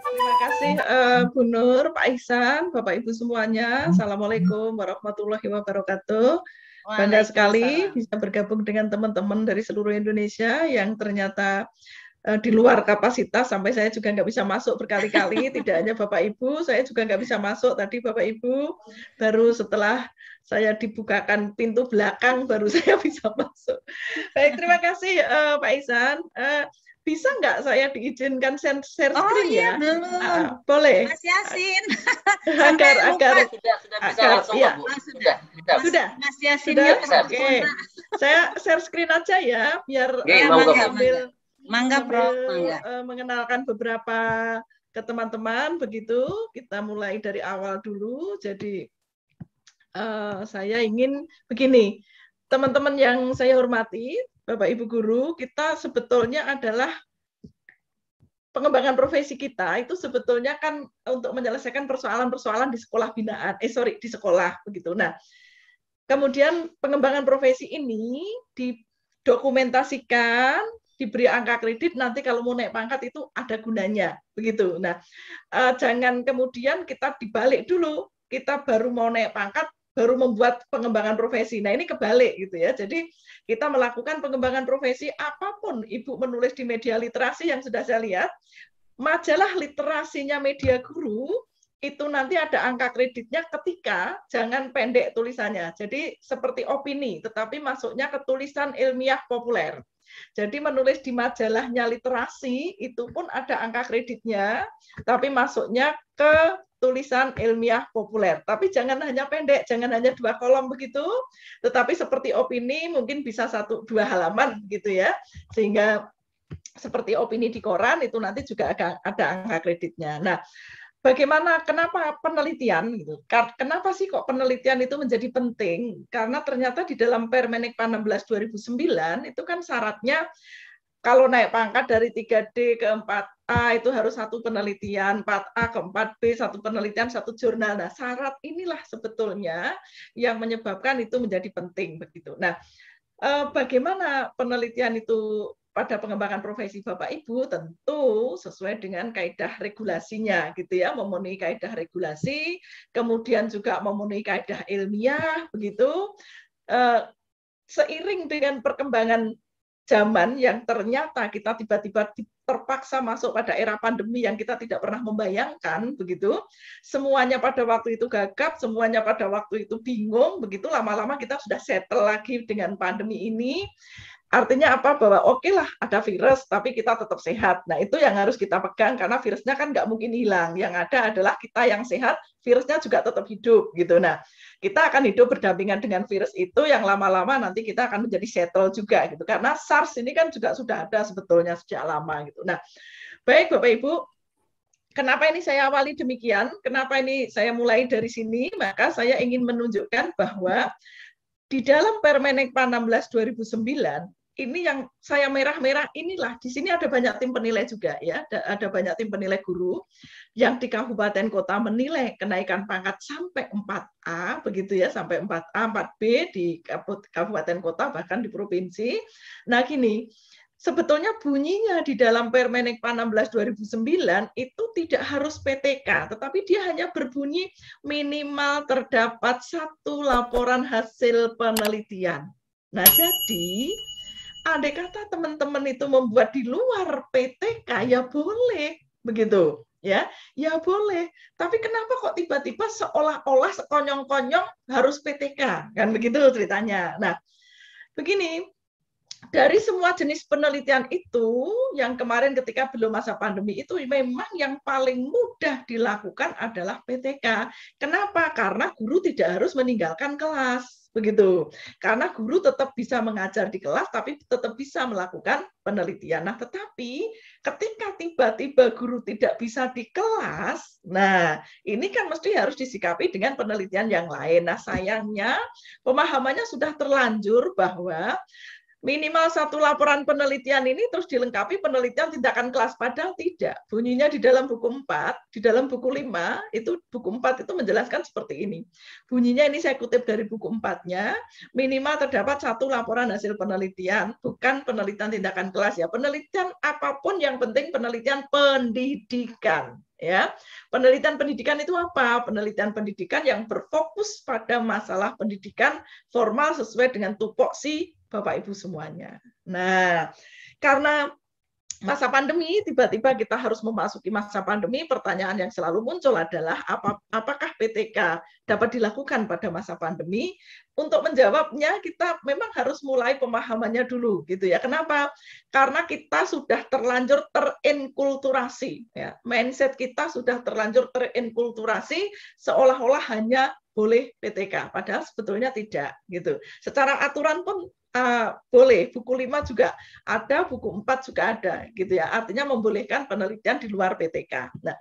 Terima kasih eh, Bu Nur, Pak Ihsan, Bapak Ibu semuanya. Assalamualaikum warahmatullahi wabarakatuh. Bangga sekali bisa bergabung dengan teman-teman dari seluruh Indonesia yang ternyata Eh, di luar kapasitas sampai saya juga nggak bisa masuk berkali-kali tidak hanya bapak ibu saya juga nggak bisa masuk tadi bapak ibu baru setelah saya dibukakan pintu belakang baru saya bisa masuk baik terima kasih uh, pak Isan uh, eh, bisa nggak saya diizinkan share, share oh, screen oh, iya, ya belum uh, boleh Mas Yasin agar lupa. agar sudah sudah bisa langsung sudah sudah sudah iya. Mas Yasin sudah, ya, oke okay. saya share screen aja ya biar ambil ambil Mangga Pro, mangga. Eh, mengenalkan beberapa ke teman-teman begitu. Kita mulai dari awal dulu. Jadi uh, saya ingin begini, teman-teman yang saya hormati, Bapak Ibu guru, kita sebetulnya adalah pengembangan profesi kita itu sebetulnya kan untuk menyelesaikan persoalan-persoalan di sekolah binaan, eh sorry di sekolah begitu. Nah, kemudian pengembangan profesi ini didokumentasikan diberi angka kredit nanti kalau mau naik pangkat itu ada gunanya begitu. Nah, eh, jangan kemudian kita dibalik dulu kita baru mau naik pangkat baru membuat pengembangan profesi. Nah, ini kebalik gitu ya. Jadi, kita melakukan pengembangan profesi apapun Ibu menulis di media literasi yang sudah saya lihat, majalah literasinya media guru itu nanti ada angka kreditnya ketika jangan pendek tulisannya. Jadi seperti opini, tetapi masuknya ke tulisan ilmiah populer. Jadi menulis di majalahnya literasi itu pun ada angka kreditnya, tapi masuknya ke tulisan ilmiah populer. Tapi jangan hanya pendek, jangan hanya dua kolom begitu, tetapi seperti opini mungkin bisa satu dua halaman gitu ya, sehingga seperti opini di koran itu nanti juga ada, angka kreditnya. Nah, bagaimana kenapa penelitian gitu kenapa sih kok penelitian itu menjadi penting karena ternyata di dalam Permenik 16 2009 itu kan syaratnya kalau naik pangkat dari 3D ke 4A itu harus satu penelitian, 4A ke 4B satu penelitian, satu jurnal. Nah, syarat inilah sebetulnya yang menyebabkan itu menjadi penting begitu. Nah, eh, bagaimana penelitian itu pada pengembangan profesi Bapak Ibu tentu sesuai dengan kaedah regulasinya gitu ya, memenuhi kaedah regulasi, kemudian juga memenuhi kaedah ilmiah begitu. Eh, seiring dengan perkembangan zaman yang ternyata kita tiba-tiba terpaksa masuk pada era pandemi yang kita tidak pernah membayangkan begitu semuanya pada waktu itu gagap semuanya pada waktu itu bingung begitu lama-lama kita sudah settle lagi dengan pandemi ini Artinya apa? Bahwa oke okay lah ada virus, tapi kita tetap sehat. Nah itu yang harus kita pegang karena virusnya kan nggak mungkin hilang. Yang ada adalah kita yang sehat, virusnya juga tetap hidup gitu. Nah kita akan hidup berdampingan dengan virus itu yang lama-lama nanti kita akan menjadi settle juga gitu. Karena SARS ini kan juga sudah ada sebetulnya sejak lama gitu. Nah baik Bapak Ibu, kenapa ini saya awali demikian, kenapa ini saya mulai dari sini, maka saya ingin menunjukkan bahwa di dalam Permenek 16 2009 ini yang saya merah-merah inilah di sini ada banyak tim penilai juga ya ada, banyak tim penilai guru yang di kabupaten kota menilai kenaikan pangkat sampai 4A begitu ya sampai 4A 4B di kabupaten kota bahkan di provinsi nah gini sebetulnya bunyinya di dalam Permenek 16 2009 itu tidak harus PTK, tetapi dia hanya berbunyi minimal terdapat satu laporan hasil penelitian. Nah, jadi andai kata teman-teman itu membuat di luar PTK ya boleh begitu ya ya boleh tapi kenapa kok tiba-tiba seolah-olah sekonyong-konyong harus PTK kan begitu ceritanya nah begini dari semua jenis penelitian itu yang kemarin ketika belum masa pandemi itu memang yang paling mudah dilakukan adalah PTK. Kenapa? Karena guru tidak harus meninggalkan kelas begitu. Karena guru tetap bisa mengajar di kelas tapi tetap bisa melakukan penelitian. Nah, tetapi ketika tiba-tiba guru tidak bisa di kelas, nah ini kan mesti harus disikapi dengan penelitian yang lain. Nah, sayangnya pemahamannya sudah terlanjur bahwa minimal satu laporan penelitian ini terus dilengkapi penelitian tindakan kelas padahal tidak. Bunyinya di dalam buku 4, di dalam buku 5, itu buku 4 itu menjelaskan seperti ini. Bunyinya ini saya kutip dari buku 4-nya, minimal terdapat satu laporan hasil penelitian, bukan penelitian tindakan kelas ya. Penelitian apapun yang penting penelitian pendidikan ya. Penelitian pendidikan itu apa? Penelitian pendidikan yang berfokus pada masalah pendidikan formal sesuai dengan tupoksi Bapak Ibu semuanya. Nah, karena masa pandemi tiba-tiba kita harus memasuki masa pandemi pertanyaan yang selalu muncul adalah apa apakah PTK dapat dilakukan pada masa pandemi untuk menjawabnya kita memang harus mulai pemahamannya dulu gitu ya kenapa karena kita sudah terlanjur terinkulturasi ya mindset kita sudah terlanjur terinkulturasi seolah-olah hanya boleh PTK padahal sebetulnya tidak gitu secara aturan pun uh, boleh buku 5 juga ada buku 4 juga ada gitu ya artinya membolehkan penelitian di luar PTK nah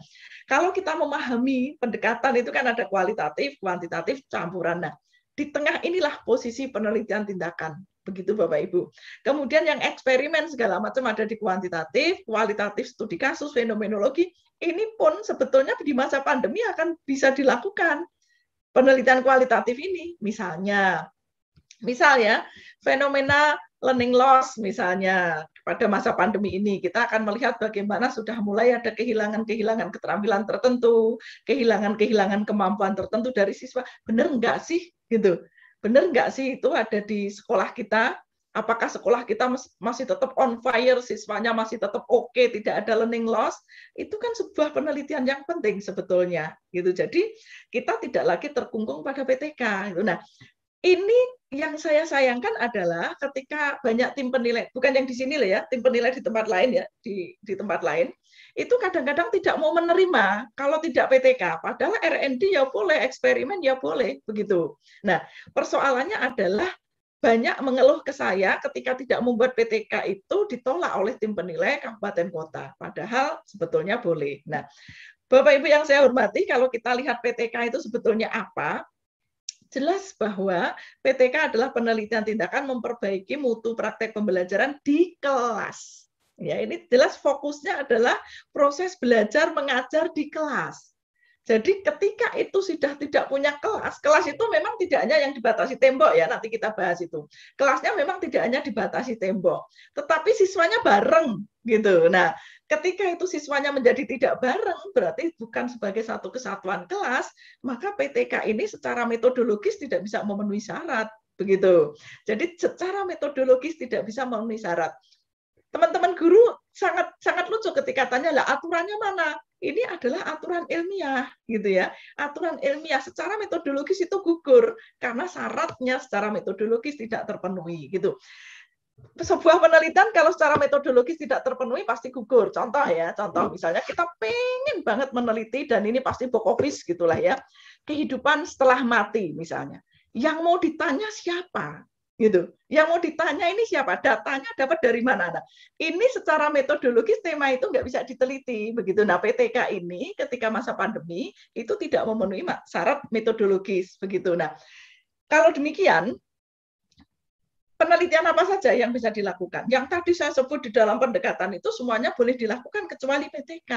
kalau kita memahami pendekatan itu kan ada kualitatif kuantitatif campuran nah di tengah inilah posisi penelitian tindakan begitu Bapak Ibu. Kemudian yang eksperimen segala macam ada di kuantitatif, kualitatif studi kasus, fenomenologi, ini pun sebetulnya di masa pandemi akan bisa dilakukan penelitian kualitatif ini. Misalnya Misalnya, fenomena learning loss misalnya pada masa pandemi ini kita akan melihat bagaimana sudah mulai ada kehilangan-kehilangan keterampilan tertentu, kehilangan-kehilangan kemampuan tertentu dari siswa. Benar enggak sih gitu? Benar enggak sih itu ada di sekolah kita? Apakah sekolah kita masih tetap on fire, siswanya masih tetap oke, okay, tidak ada learning loss? Itu kan sebuah penelitian yang penting sebetulnya, gitu. Jadi kita tidak lagi terkungkung pada PTK. Gitu. Nah, ini yang saya sayangkan adalah ketika banyak tim penilai, bukan yang di sini loh ya, tim penilai di tempat lain ya, di, di tempat lain, itu kadang-kadang tidak mau menerima kalau tidak PTK. Padahal R&D ya boleh, eksperimen ya boleh, begitu. Nah, persoalannya adalah banyak mengeluh ke saya ketika tidak membuat PTK itu ditolak oleh tim penilai kabupaten kota. Padahal sebetulnya boleh. Nah, Bapak Ibu yang saya hormati, kalau kita lihat PTK itu sebetulnya apa, jelas bahwa PTK adalah penelitian tindakan memperbaiki mutu praktek pembelajaran di kelas. Ya, ini jelas fokusnya adalah proses belajar mengajar di kelas. Jadi ketika itu sudah tidak punya kelas, kelas itu memang tidak hanya yang dibatasi tembok ya, nanti kita bahas itu. Kelasnya memang tidak hanya dibatasi tembok, tetapi siswanya bareng gitu. Nah, Ketika itu siswanya menjadi tidak bareng, berarti bukan sebagai satu kesatuan kelas, maka PTK ini secara metodologis tidak bisa memenuhi syarat. Begitu. Jadi secara metodologis tidak bisa memenuhi syarat. Teman-teman guru sangat sangat lucu ketika tanya lah aturannya mana? ini adalah aturan ilmiah gitu ya aturan ilmiah secara metodologis itu gugur karena syaratnya secara metodologis tidak terpenuhi gitu sebuah penelitian kalau secara metodologis tidak terpenuhi pasti gugur. Contoh ya, contoh hmm. misalnya kita pengen banget meneliti dan ini pasti bokovis gitulah ya. Kehidupan setelah mati misalnya. Yang mau ditanya siapa? gitu. Yang mau ditanya ini siapa? Datanya dapat dari mana? Nah, ini secara metodologis tema itu nggak bisa diteliti begitu. Nah, PTK ini ketika masa pandemi itu tidak memenuhi syarat metodologis begitu. Nah, kalau demikian penelitian apa saja yang bisa dilakukan. Yang tadi saya sebut di dalam pendekatan itu semuanya boleh dilakukan kecuali PTK.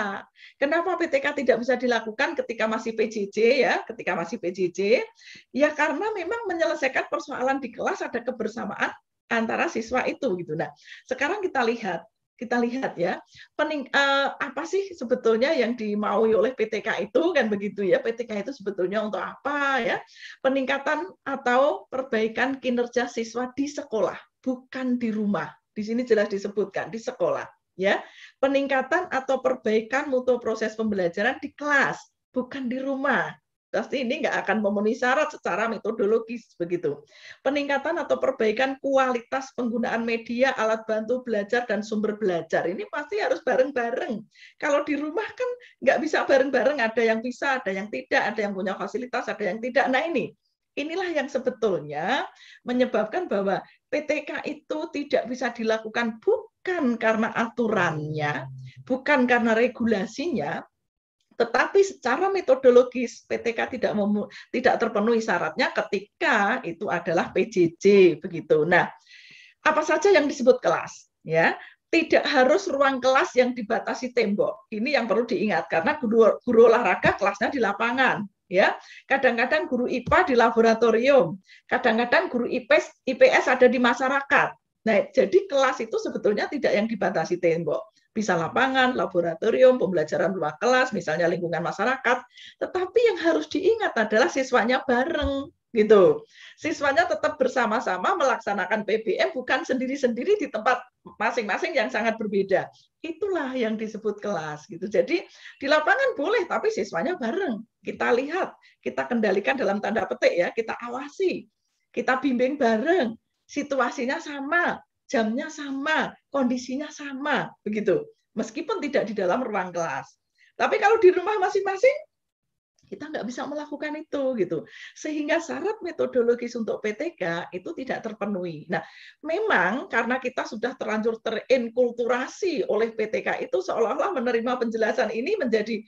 Kenapa PTK tidak bisa dilakukan ketika masih PJJ ya, ketika masih PJJ? Ya karena memang menyelesaikan persoalan di kelas ada kebersamaan antara siswa itu gitu. Nah, sekarang kita lihat kita lihat ya pening uh, apa sih sebetulnya yang dimaui oleh PTK itu kan begitu ya PTK itu sebetulnya untuk apa ya peningkatan atau perbaikan kinerja siswa di sekolah bukan di rumah di sini jelas disebutkan di sekolah ya peningkatan atau perbaikan mutu proses pembelajaran di kelas bukan di rumah pasti ini nggak akan memenuhi syarat secara metodologis begitu. Peningkatan atau perbaikan kualitas penggunaan media, alat bantu belajar dan sumber belajar ini pasti harus bareng-bareng. Kalau di rumah kan nggak bisa bareng-bareng, ada yang bisa, ada yang tidak, ada yang punya fasilitas, ada yang tidak. Nah ini Inilah yang sebetulnya menyebabkan bahwa PTK itu tidak bisa dilakukan bukan karena aturannya, bukan karena regulasinya, tetapi secara metodologis PTK tidak memu, tidak terpenuhi syaratnya ketika itu adalah PJJ begitu. Nah, apa saja yang disebut kelas ya? Tidak harus ruang kelas yang dibatasi tembok. Ini yang perlu diingat karena guru, guru olahraga kelasnya di lapangan ya. Kadang-kadang guru IPA di laboratorium, kadang-kadang guru IPS IPS ada di masyarakat. Nah, jadi kelas itu sebetulnya tidak yang dibatasi tembok bisa lapangan, laboratorium, pembelajaran luar kelas, misalnya lingkungan masyarakat. Tetapi yang harus diingat adalah siswanya bareng gitu. Siswanya tetap bersama-sama melaksanakan PBM bukan sendiri-sendiri di tempat masing-masing yang sangat berbeda. Itulah yang disebut kelas gitu. Jadi di lapangan boleh tapi siswanya bareng. Kita lihat, kita kendalikan dalam tanda petik ya, kita awasi, kita bimbing bareng. Situasinya sama, jamnya sama, kondisinya sama, begitu. Meskipun tidak di dalam ruang kelas. Tapi kalau di rumah masing-masing, kita nggak bisa melakukan itu gitu sehingga syarat metodologis untuk PTK itu tidak terpenuhi. Nah, memang karena kita sudah terlanjur terinkulturasi oleh PTK itu seolah-olah menerima penjelasan ini menjadi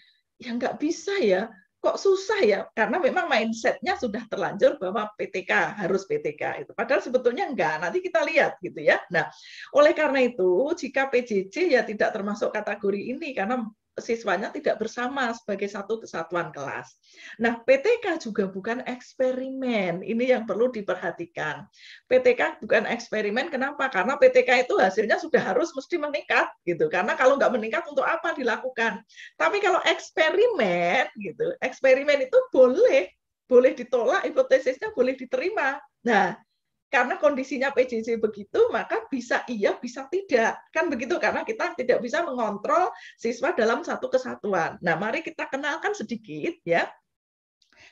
ya nggak bisa ya kok susah ya karena memang mindsetnya sudah terlanjur bahwa PTK harus PTK itu padahal sebetulnya enggak nanti kita lihat gitu ya nah oleh karena itu jika PJJ ya tidak termasuk kategori ini karena siswanya tidak bersama sebagai satu kesatuan kelas. Nah, PTK juga bukan eksperimen. Ini yang perlu diperhatikan. PTK bukan eksperimen kenapa? Karena PTK itu hasilnya sudah harus mesti meningkat gitu. Karena kalau nggak meningkat untuk apa dilakukan? Tapi kalau eksperimen gitu, eksperimen itu boleh boleh ditolak, hipotesisnya boleh diterima. Nah, karena kondisinya PJJ begitu, maka bisa iya, bisa tidak. Kan begitu, karena kita tidak bisa mengontrol siswa dalam satu kesatuan. Nah, mari kita kenalkan sedikit ya.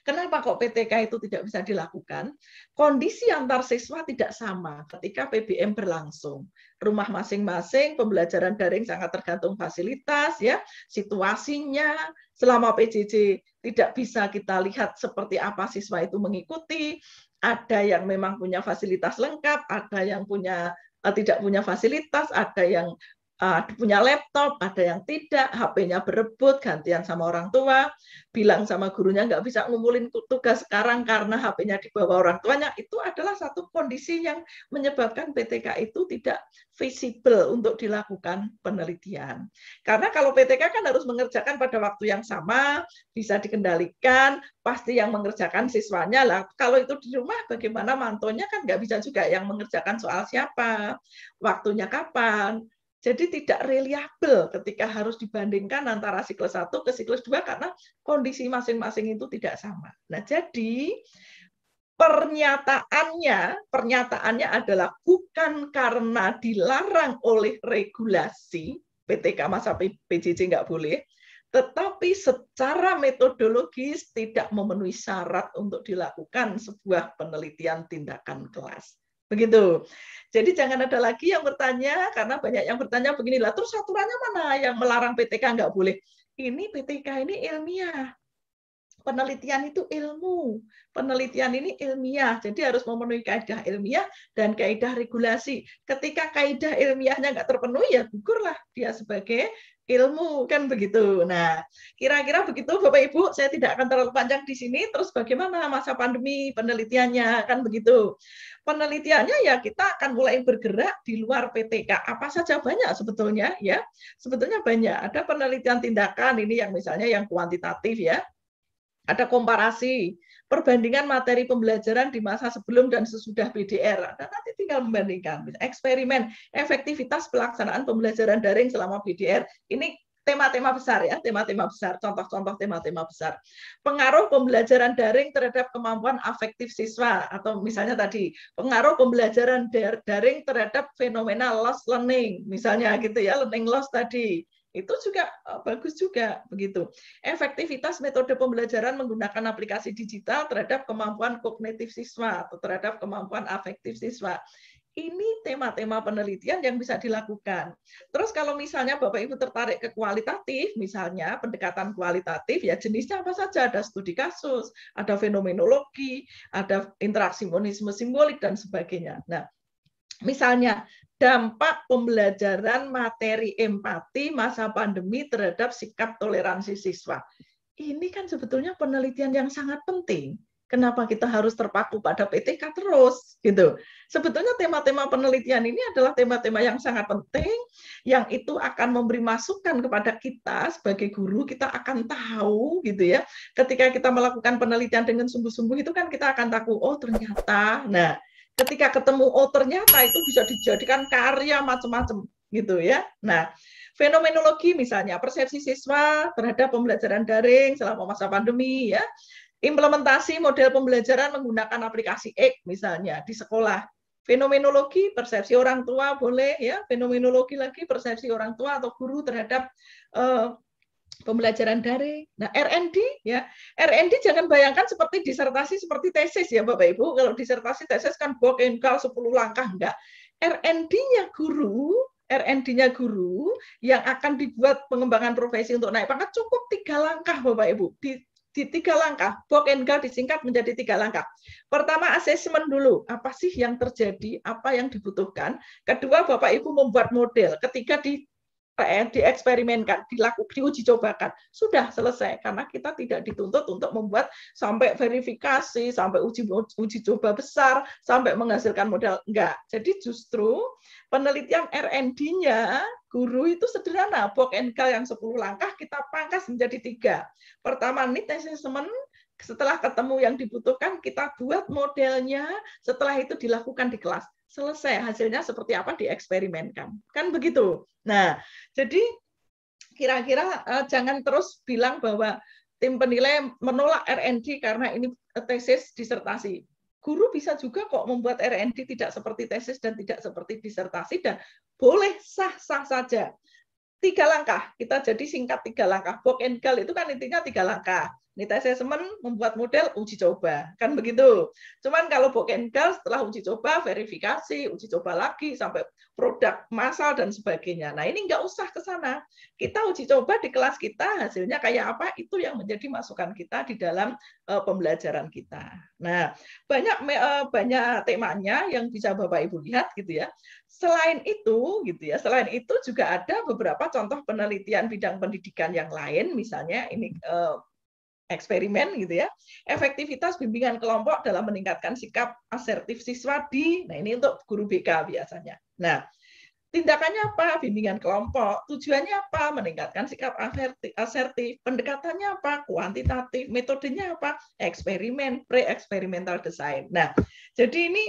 Kenapa kok PTK itu tidak bisa dilakukan? Kondisi antar siswa tidak sama ketika PBM berlangsung. Rumah masing-masing, pembelajaran daring sangat tergantung fasilitas, ya, situasinya. Selama PJJ tidak bisa kita lihat seperti apa siswa itu mengikuti ada yang memang punya fasilitas lengkap, ada yang punya eh, tidak punya fasilitas, ada yang Ah, punya laptop, ada yang tidak, HP-nya berebut, gantian sama orang tua, bilang sama gurunya nggak bisa ngumpulin tugas sekarang karena HP-nya dibawa orang tuanya, itu adalah satu kondisi yang menyebabkan PTK itu tidak visible untuk dilakukan penelitian. Karena kalau PTK kan harus mengerjakan pada waktu yang sama, bisa dikendalikan, pasti yang mengerjakan siswanya lah. Kalau itu di rumah bagaimana mantonya kan nggak bisa juga yang mengerjakan soal siapa, waktunya kapan, jadi tidak reliable ketika harus dibandingkan antara siklus 1 ke siklus 2 karena kondisi masing-masing itu tidak sama. Nah, jadi pernyataannya pernyataannya adalah bukan karena dilarang oleh regulasi PTK masa PJJ nggak boleh, tetapi secara metodologis tidak memenuhi syarat untuk dilakukan sebuah penelitian tindakan kelas. Begitu. Jadi jangan ada lagi yang bertanya, karena banyak yang bertanya beginilah, terus aturannya mana yang melarang PTK nggak boleh? Ini PTK ini ilmiah. Penelitian itu ilmu. Penelitian ini ilmiah. Jadi harus memenuhi kaedah ilmiah dan kaedah regulasi. Ketika kaedah ilmiahnya nggak terpenuhi, ya gugurlah dia sebagai ilmu kan begitu. Nah, kira-kira begitu Bapak Ibu, saya tidak akan terlalu panjang di sini. Terus bagaimana masa pandemi penelitiannya kan begitu. Penelitiannya ya kita akan mulai bergerak di luar PTK. Apa saja banyak sebetulnya ya. Sebetulnya banyak. Ada penelitian tindakan ini yang misalnya yang kuantitatif ya. Ada komparasi perbandingan materi pembelajaran di masa sebelum dan sesudah BDR, dan nah, nanti tinggal membandingkan. Eksperimen efektivitas pelaksanaan pembelajaran daring selama BDR, Ini tema-tema besar ya, tema-tema besar, contoh-contoh tema-tema besar. Pengaruh pembelajaran daring terhadap kemampuan afektif siswa atau misalnya tadi, pengaruh pembelajaran daring terhadap fenomena loss learning, misalnya gitu ya, learning loss tadi itu juga eh, bagus juga begitu. Efektivitas metode pembelajaran menggunakan aplikasi digital terhadap kemampuan kognitif siswa atau terhadap kemampuan afektif siswa. Ini tema-tema penelitian yang bisa dilakukan. Terus kalau misalnya Bapak Ibu tertarik ke kualitatif, misalnya pendekatan kualitatif ya jenisnya apa saja, ada studi kasus, ada fenomenologi, ada interaksi monisme simbolik dan sebagainya. Nah, Misalnya, dampak pembelajaran materi empati masa pandemi terhadap sikap toleransi siswa. Ini kan sebetulnya penelitian yang sangat penting. Kenapa kita harus terpaku pada PTK terus gitu? Sebetulnya tema-tema penelitian ini adalah tema-tema yang sangat penting yang itu akan memberi masukan kepada kita sebagai guru, kita akan tahu gitu ya. Ketika kita melakukan penelitian dengan sungguh-sungguh itu kan kita akan tahu oh ternyata nah ketika ketemu oh ternyata itu bisa dijadikan karya macam-macam gitu ya. Nah, fenomenologi misalnya persepsi siswa terhadap pembelajaran daring selama masa pandemi ya. Implementasi model pembelajaran menggunakan aplikasi X misalnya di sekolah. Fenomenologi persepsi orang tua boleh ya, fenomenologi lagi persepsi orang tua atau guru terhadap uh, pembelajaran daring. Nah, RND ya. RND jangan bayangkan seperti disertasi seperti tesis ya Bapak Ibu. Kalau disertasi tesis kan book and call 10 langkah enggak. RND-nya guru, RND-nya guru yang akan dibuat pengembangan profesi untuk naik pangkat cukup tiga langkah Bapak Ibu. Di, di tiga langkah, book and call disingkat menjadi tiga langkah. Pertama, asesmen dulu. Apa sih yang terjadi? Apa yang dibutuhkan? Kedua, Bapak Ibu membuat model. Ketiga, di PR dieksperimenkan, dilakukan, diuji cobakan. Sudah selesai karena kita tidak dituntut untuk membuat sampai verifikasi, sampai uji uji coba besar, sampai menghasilkan modal enggak. Jadi justru penelitian R&D-nya guru itu sederhana, book and call yang 10 langkah kita pangkas menjadi tiga. Pertama need assessment, setelah ketemu yang dibutuhkan kita buat modelnya, setelah itu dilakukan di kelas selesai hasilnya seperti apa dieksperimenkan kan begitu nah jadi kira-kira uh, jangan terus bilang bahwa tim penilai menolak RND karena ini eh, tesis disertasi guru bisa juga kok membuat RND tidak seperti tesis dan tidak seperti disertasi dan boleh sah-sah saja. Tiga langkah, kita jadi singkat tiga langkah. Book and itu kan intinya tiga langkah saya assessment membuat model uji coba, kan begitu. Cuman kalau Bokengal setelah uji coba, verifikasi, uji coba lagi sampai produk massal dan sebagainya. Nah ini nggak usah ke sana. Kita uji coba di kelas kita hasilnya kayak apa itu yang menjadi masukan kita di dalam uh, pembelajaran kita. Nah banyak uh, banyak temanya yang bisa bapak ibu lihat gitu ya. Selain itu gitu ya, selain itu juga ada beberapa contoh penelitian bidang pendidikan yang lain, misalnya ini eh, eksperimen gitu ya. Efektivitas bimbingan kelompok dalam meningkatkan sikap asertif siswa di nah ini untuk guru BK biasanya. Nah, tindakannya apa? Bimbingan kelompok. Tujuannya apa? Meningkatkan sikap asertif. Pendekatannya apa? Kuantitatif. Metodenya apa? Eksperimen, pre eksperimental design. Nah, jadi ini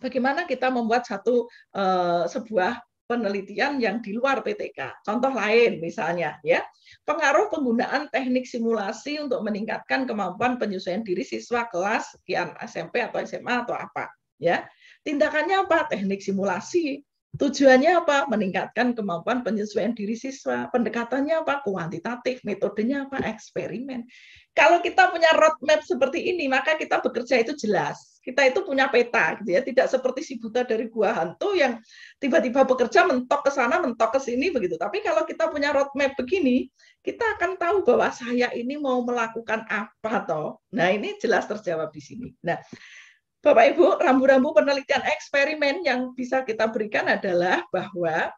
bagaimana kita membuat satu uh, sebuah penelitian yang di luar PTK. Contoh lain misalnya ya, pengaruh penggunaan teknik simulasi untuk meningkatkan kemampuan penyesuaian diri siswa kelas yang SMP atau SMA atau apa ya. Tindakannya apa? Teknik simulasi Tujuannya apa? Meningkatkan kemampuan penyesuaian diri siswa. Pendekatannya apa? Kuantitatif. Metodenya apa? Eksperimen. Kalau kita punya roadmap seperti ini, maka kita bekerja itu jelas. Kita itu punya peta, gitu ya. Tidak seperti si buta dari gua hantu yang tiba-tiba bekerja mentok ke sana, mentok ke sini, begitu. Tapi kalau kita punya roadmap begini, kita akan tahu bahwa saya ini mau melakukan apa, toh. Nah, ini jelas terjawab di sini. Nah, Bapak Ibu, rambu-rambu penelitian eksperimen yang bisa kita berikan adalah bahwa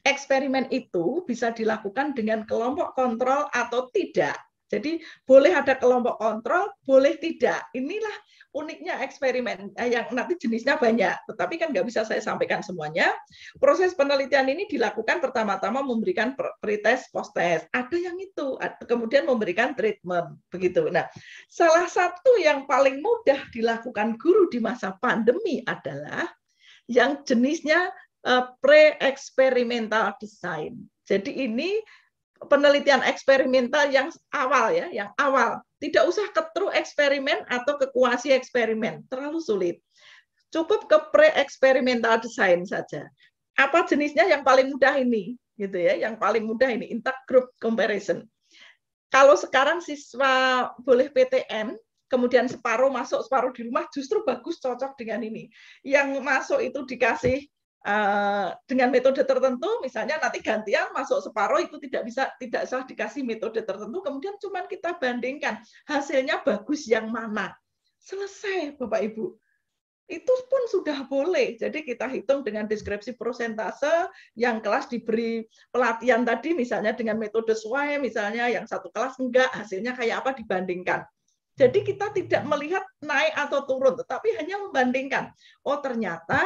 eksperimen itu bisa dilakukan dengan kelompok kontrol atau tidak. Jadi boleh ada kelompok kontrol, boleh tidak. Inilah uniknya eksperimen eh, yang nanti jenisnya banyak, tetapi kan nggak bisa saya sampaikan semuanya. Proses penelitian ini dilakukan pertama-tama memberikan pretest, posttest, ada yang itu, kemudian memberikan treatment begitu. Nah, salah satu yang paling mudah dilakukan guru di masa pandemi adalah yang jenisnya eh, pre-experimental design. Jadi ini penelitian eksperimental yang awal ya, yang awal tidak usah ke true eksperimen atau ke kuasi eksperimen, terlalu sulit. Cukup ke pre-eksperimental design saja. Apa jenisnya yang paling mudah ini? Gitu ya, yang paling mudah ini group comparison. Kalau sekarang siswa boleh PTN, kemudian separuh masuk, separuh di rumah, justru bagus cocok dengan ini. Yang masuk itu dikasih Eh, dengan metode tertentu misalnya nanti gantian masuk separuh itu tidak bisa tidak salah dikasih metode tertentu kemudian cuman kita bandingkan hasilnya bagus yang mana selesai Bapak Ibu itu pun sudah boleh. Jadi kita hitung dengan deskripsi prosentase yang kelas diberi pelatihan tadi, misalnya dengan metode SWAY, misalnya yang satu kelas enggak, hasilnya kayak apa dibandingkan. Jadi kita tidak melihat naik atau turun, tetapi hanya membandingkan. Oh ternyata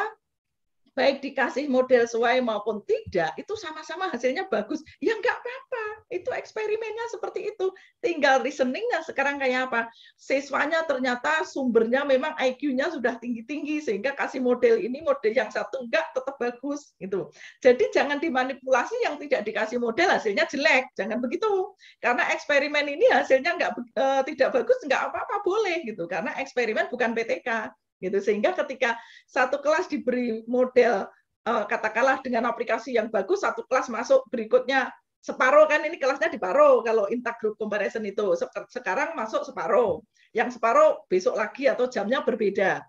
baik dikasih model sesuai maupun tidak, itu sama-sama hasilnya bagus. Ya nggak apa-apa, itu eksperimennya seperti itu. Tinggal reasoningnya sekarang kayak apa. Siswanya ternyata sumbernya memang IQ-nya sudah tinggi-tinggi, sehingga kasih model ini, model yang satu enggak tetap bagus. gitu. Jadi jangan dimanipulasi yang tidak dikasih model, hasilnya jelek. Jangan begitu. Karena eksperimen ini hasilnya enggak eh, tidak bagus, enggak apa-apa, boleh. gitu. Karena eksperimen bukan PTK gitu sehingga ketika satu kelas diberi model eh, katakanlah dengan aplikasi yang bagus satu kelas masuk berikutnya separuh kan ini kelasnya di kalau kalau group comparison itu sekarang masuk separuh yang separuh besok lagi atau jamnya berbeda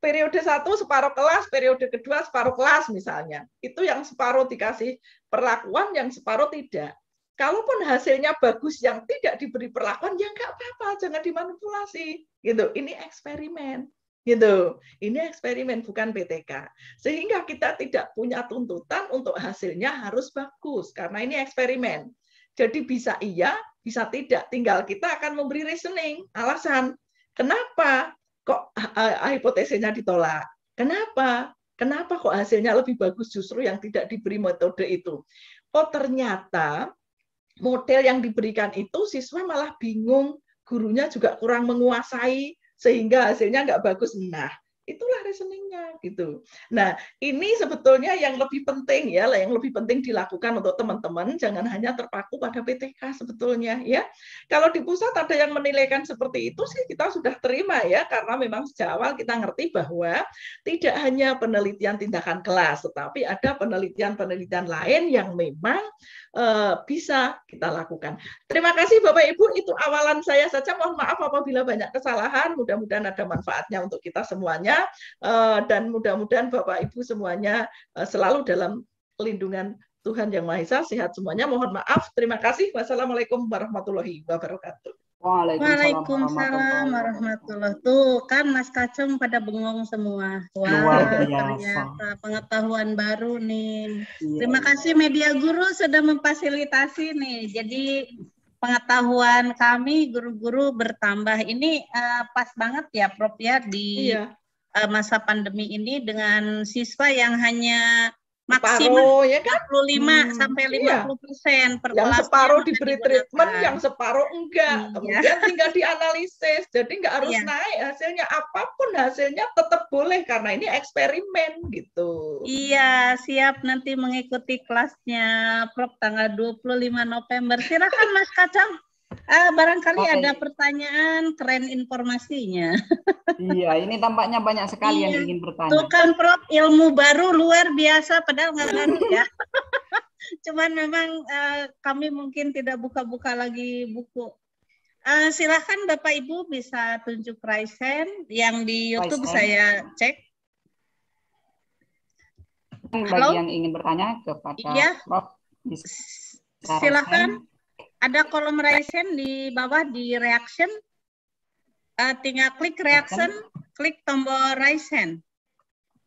periode satu separuh kelas periode kedua separuh kelas misalnya itu yang separuh dikasih perlakuan yang separuh tidak kalaupun hasilnya bagus yang tidak diberi perlakuan ya nggak apa-apa jangan dimanipulasi gitu ini eksperimen gitu. Ini eksperimen bukan PTK. Sehingga kita tidak punya tuntutan untuk hasilnya harus bagus karena ini eksperimen. Jadi bisa iya, bisa tidak. Tinggal kita akan memberi reasoning, alasan kenapa kok eh, eh, hipotesisnya ditolak. Kenapa? Kenapa kok hasilnya lebih bagus justru yang tidak diberi metode itu? Oh ternyata model yang diberikan itu siswa malah bingung, gurunya juga kurang menguasai, sehingga hasilnya nggak bagus. Nah, itulah reasoningnya gitu. Nah, ini sebetulnya yang lebih penting ya, yang lebih penting dilakukan untuk teman-teman jangan hanya terpaku pada PTK sebetulnya ya. Kalau di pusat ada yang menilaikan seperti itu sih kita sudah terima ya karena memang sejak awal kita ngerti bahwa tidak hanya penelitian tindakan kelas tetapi ada penelitian-penelitian lain yang memang Eh, bisa kita lakukan. Terima kasih Bapak Ibu, itu awalan saya saja. Mohon maaf apabila banyak kesalahan, mudah-mudahan ada manfaatnya untuk kita semuanya eh, dan mudah-mudahan Bapak Ibu semuanya eh, selalu dalam lindungan Tuhan Yang Maha Esa, sehat semuanya. Mohon maaf. Terima kasih. Wassalamualaikum warahmatullahi wabarakatuh. Waalaikumsalam, warahmatullahi wabarakatuh. Tuh kan Mas Kacung pada bengong semua. Wah, Luar ternyata pengetahuan baru nih. Iya. Terima kasih Media Guru sudah memfasilitasi nih. Jadi pengetahuan kami guru-guru bertambah. Ini uh, pas banget ya Prof ya di iya. uh, masa pandemi ini dengan siswa yang hanya maksimum separuh, ya kan? 25 hmm, sampai 50 iya. persen per Yang separuh diberi digunakan. treatment, yang separuh enggak. Hmm, Kemudian iya. tinggal dianalisis. Jadi enggak harus iya. naik hasilnya. Apapun hasilnya tetap boleh karena ini eksperimen gitu. Iya, siap nanti mengikuti kelasnya Prof tanggal 25 November. Silakan Mas Kacang. Ah, barangkali okay. ada pertanyaan keren informasinya. iya, ini tampaknya banyak sekali iya. yang ingin bertanya. Tuh kan Prof, ilmu baru luar biasa padahal nggak baru ya. Cuman memang uh, kami mungkin tidak buka-buka lagi buku. Uh, eh, silahkan Bapak Ibu bisa tunjuk hand yang di YouTube saya cek. Bagi Halo? yang ingin bertanya kepada iya. Prof. Silahkan. Ada kolom reaction di bawah di reaction. Uh, tinggal klik reaction, klik tombol raise hand.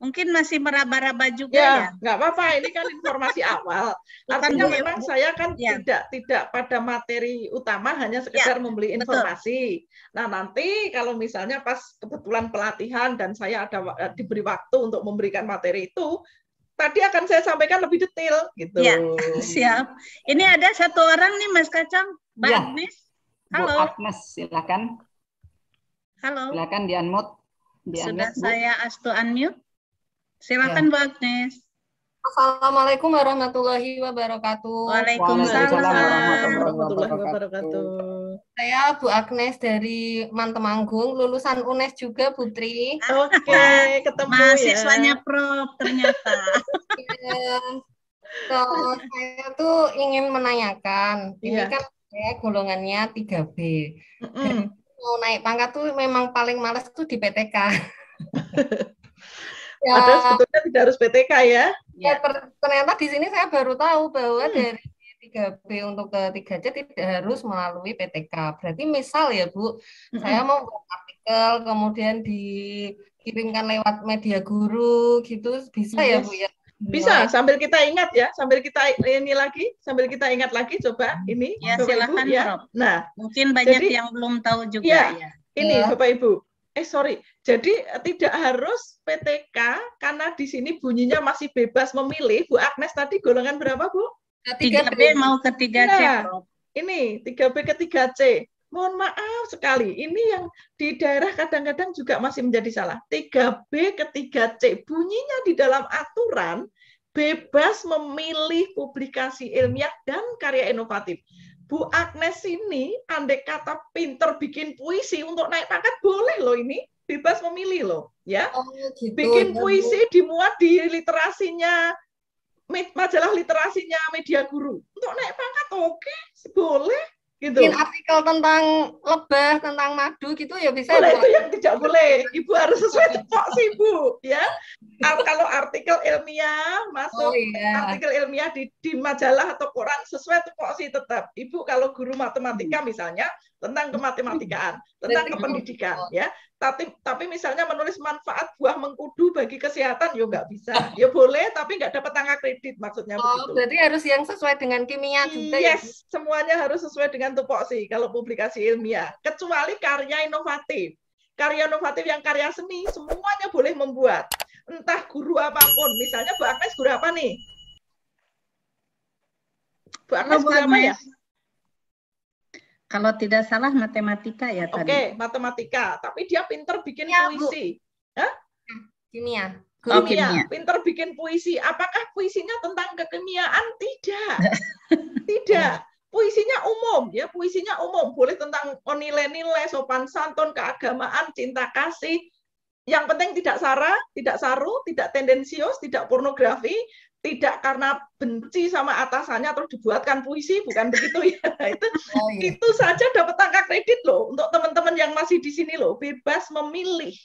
Mungkin masih meraba-raba juga ya. Ya, apa-apa. Ini kan informasi awal. Artinya Bukan ya, memang bu. saya kan ya. tidak tidak pada materi utama, hanya ya, sekedar ya, membeli informasi. Betul. Nah nanti kalau misalnya pas kebetulan pelatihan dan saya ada eh, diberi waktu untuk memberikan materi itu, tadi akan saya sampaikan lebih detail gitu. Ya, siap. Ini ada satu orang nih Mas Kacang, Mbak ya. Agnes. Halo. Bu Agnes, silakan. Halo. Silakan di unmute. Di Sudah unmute, saya Bu. astu unmute. Silakan ya. Bu Agnes. Assalamualaikum warahmatullahi wabarakatuh. Waalaikumsalam warahmatullahi wabarakatuh. Saya Bu Agnes dari Mantemanggung, lulusan UNES juga Putri. Oke, okay, ketemu ya. Mahasiswanya ya. Prof ternyata. Iya. so, saya tuh ingin menanyakan, ini iya. kan saya golongannya 3B. Mm -hmm. Mau naik pangkat tuh memang paling males tuh di PTK. ya, Padahal sebetulnya tidak harus PTK ya. Ya, ternyata di sini saya baru tahu bahwa hmm. dari 3B untuk ke 3C tidak harus melalui PTK. Berarti misal ya Bu, mm-hmm. saya mau buat artikel kemudian dikirimkan lewat media guru gitu bisa ya, yes. ya Bu ya? Bisa iya. sambil kita ingat ya, sambil kita ini lagi, sambil kita ingat lagi coba ini. Ya Bapak silakan ya. Nah, mungkin banyak jadi, yang belum tahu juga ya. ya. Ini ya. Bapak Ibu. Eh sorry, jadi eh, tidak harus PTK karena di sini bunyinya masih bebas memilih. Bu Agnes tadi golongan berapa Bu? 3B, mau ke 3C. Nah, ini tiga b ke 3C. Mohon maaf sekali, ini yang di daerah kadang-kadang juga masih menjadi salah. Tiga b ke 3C, bunyinya di dalam aturan bebas memilih publikasi ilmiah dan karya inovatif. Bu Agnes ini andai kata pinter bikin puisi untuk naik pangkat boleh loh ini bebas memilih loh ya oh, gitu. bikin iya, puisi dimuat di literasinya majalah literasinya media guru untuk naik pangkat oke okay, boleh gitu bikin artikel tentang lebah tentang madu gitu ya bisa ya, boleh itu yang tidak boleh ibu harus sesuai tepok sih ibu ya kalau artikel ilmiah masuk oh, iya. artikel ilmiah di, di majalah atau koran sesuai tepok sih tetap ibu kalau guru matematika misalnya tentang kematematikaan, tentang kependidikan, ya. Tapi, tapi misalnya menulis manfaat buah mengkudu bagi kesehatan, ya nggak bisa. Ya boleh, tapi nggak dapat tangga kredit maksudnya oh, begitu. berarti harus yang sesuai dengan kimia juga. Ya? Yes, ya? semuanya harus sesuai dengan tupoksi kalau publikasi ilmiah, kecuali karya inovatif. Karya inovatif yang karya seni, semuanya boleh membuat. Entah guru apapun, misalnya Bu Agnes guru apa nih? Bu Agnes guru apa ya? Kalau tidak salah matematika ya tadi. Oke, matematika. Tapi dia pinter bikin ya, puisi. Kimia. Kimia. oh, kimia. Pinter bikin puisi. Apakah puisinya tentang kekimiaan? Tidak. tidak. Puisinya umum ya, puisinya umum. Boleh tentang nilai-nilai, sopan santun, keagamaan, cinta kasih, yang penting tidak sara, tidak saru, tidak tendensius, tidak pornografi, tidak karena benci sama atasannya terus dibuatkan puisi bukan begitu ya nah, itu oh, iya. itu saja dapat angka kredit loh untuk teman-teman yang masih di sini loh bebas memilih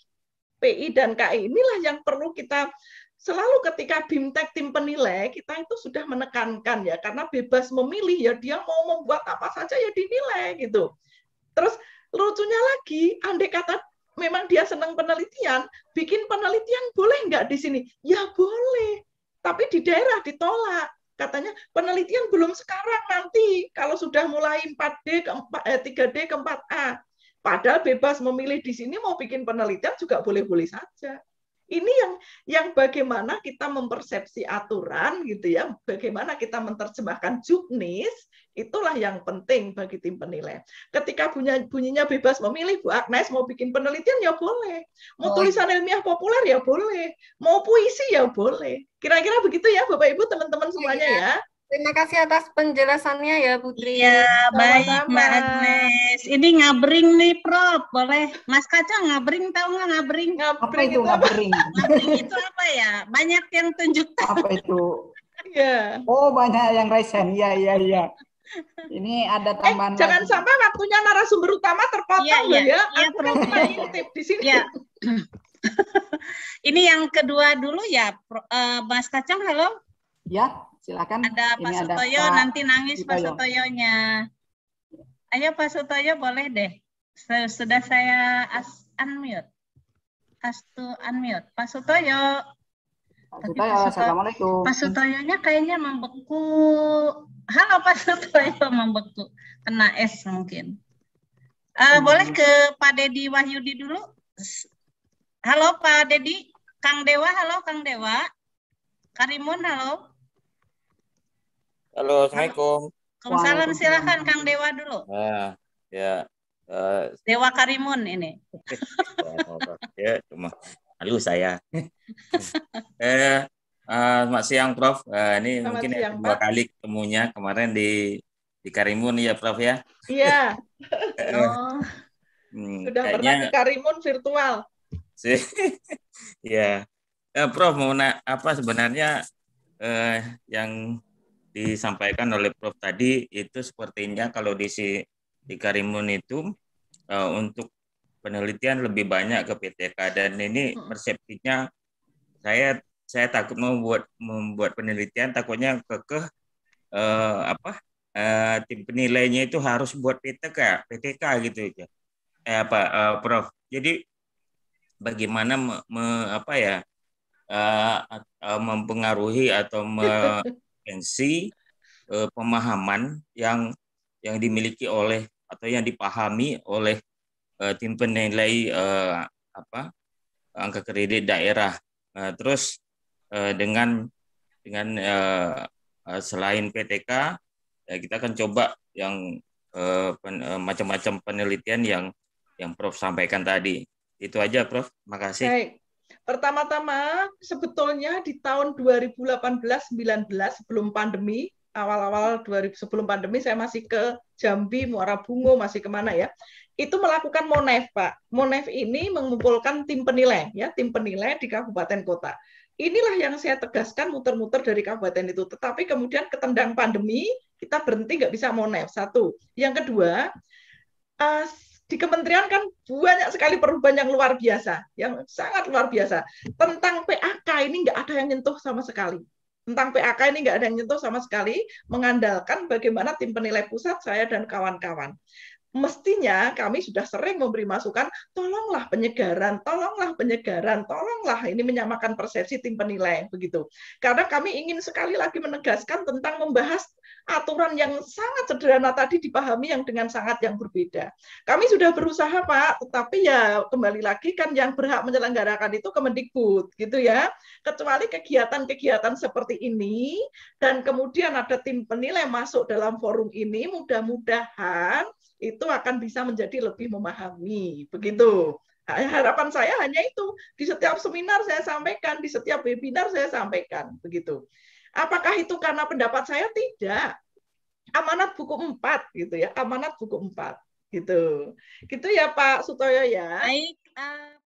PI dan KI inilah yang perlu kita selalu ketika bimtek tim penilai kita itu sudah menekankan ya karena bebas memilih ya dia mau membuat apa saja ya dinilai gitu terus lucunya lagi andai kata memang dia senang penelitian bikin penelitian boleh nggak di sini ya boleh tapi di daerah ditolak. Katanya penelitian belum sekarang nanti kalau sudah mulai 4D ke 4, eh, 3D ke 4A. Padahal bebas memilih di sini mau bikin penelitian juga boleh-boleh saja ini yang yang bagaimana kita mempersepsi aturan gitu ya, bagaimana kita menerjemahkan juknis, itulah yang penting bagi tim penilai. Ketika bunyinya, bunyinya bebas memilih Bu Agnes mau bikin penelitian ya boleh, mau oh. tulisan iya. ilmiah populer ya boleh, mau puisi ya boleh. Kira-kira begitu ya Bapak Ibu teman-teman iya, semuanya iya. ya. Terima kasih atas penjelasannya ya Putri. Iya, baik Mbak Agnes. Ini ngabring nih Prof, boleh. Mas Kaca ngabring tahu nggak ngabring? ngabring? Apa itu, ngabring? Apa? itu apa ya? Banyak yang tunjuk Apa itu? Iya. Oh, banyak yang resen. Iya, iya, iya. Ini ada eh, tambahan. Eh, jangan sampai waktunya narasumber utama terpotong iya, iya. ya. Iya, Iya, ya, kan di sini. Iya. ini yang kedua dulu ya, eh, Mas Kacang, halo. Ya, Silakan. Ada Pak Sutoyo, ada Pak nanti nangis Sutoyo. Pak Sutoyonya. Ayo Pak Sutoyo boleh deh. Sudah saya as unmute. As to unmute. Pak Sutoyo. Pak Sutoyo, Pak Sutoyo, Assalamualaikum. Pak Sutoyonya kayaknya membeku. Halo Pak Sutoyo, membeku. Kena es mungkin. Uh, hmm. Boleh ke Pak Dedi Wahyudi dulu? Halo Pak Dedi. Kang Dewa, halo Kang Dewa. Karimun, halo. Halo, Assalamualaikum. Waalaikumsalam, silakan Kang Dewa dulu. Nah, ya. Uh, Dewa Karimun ini. Ya, ya, cuma Halo saya. eh, uh, selamat siang, Prof. Uh, ini selamat mungkin siang, dua Pak. kali ketemunya kemarin di di Karimun ya, Prof ya. Iya. oh. Hmm, Sudah kayaknya... pernah di Karimun virtual. Sih. ya. Eh, Prof, mau na apa sebenarnya eh, yang disampaikan oleh Prof tadi itu sepertinya kalau di si di Karimun itu uh, untuk penelitian lebih banyak ke PTK dan ini hmm. persepsinya saya saya takut membuat membuat penelitian takutnya kekeh uh, apa uh, tim penilainya itu harus buat PTK PTK gitu ya eh, apa uh, Prof jadi bagaimana me, me, apa ya uh, uh, mempengaruhi atau me, kompetensi eh, pemahaman yang yang dimiliki oleh atau yang dipahami oleh eh, tim penilai eh, apa angka kredit daerah. Nah, terus eh, dengan dengan eh, eh selain PTK ya kita akan coba yang eh, pen, eh, macam-macam penelitian yang yang Prof sampaikan tadi. Itu aja Prof. Terima kasih. Baik. Pertama-tama, sebetulnya di tahun 2018-19 sebelum pandemi, awal-awal sebelum pandemi saya masih ke Jambi, Muara Bungo, masih kemana ya? Itu melakukan Monef, Pak. Monef ini mengumpulkan tim penilai, ya, tim penilai di kabupaten kota. Inilah yang saya tegaskan muter-muter dari kabupaten itu. Tetapi kemudian ketendang pandemi, kita berhenti nggak bisa Monef, satu. Yang kedua, uh, di kementerian kan banyak sekali perubahan yang luar biasa, yang sangat luar biasa. Tentang PAK ini nggak ada yang nyentuh sama sekali. Tentang PAK ini nggak ada yang nyentuh sama sekali, mengandalkan bagaimana tim penilai pusat saya dan kawan-kawan. Mestinya kami sudah sering memberi masukan, tolonglah penyegaran, tolonglah penyegaran, tolonglah ini menyamakan persepsi tim penilai begitu. Karena kami ingin sekali lagi menegaskan tentang membahas aturan yang sangat sederhana tadi dipahami yang dengan sangat yang berbeda. Kami sudah berusaha Pak, tetapi ya kembali lagi kan yang berhak menyelenggarakan itu Kemendikbud gitu ya. Kecuali kegiatan-kegiatan seperti ini dan kemudian ada tim penilai masuk dalam forum ini mudah-mudahan itu akan bisa menjadi lebih memahami begitu harapan saya hanya itu di setiap seminar saya sampaikan di setiap webinar saya sampaikan begitu Apakah itu karena pendapat saya? Tidak. Amanat buku 4 gitu ya. Amanat buku 4 gitu. Gitu ya Pak Sutoyo ya. Baik. Uh...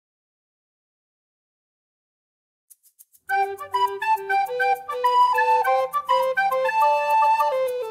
Thank you.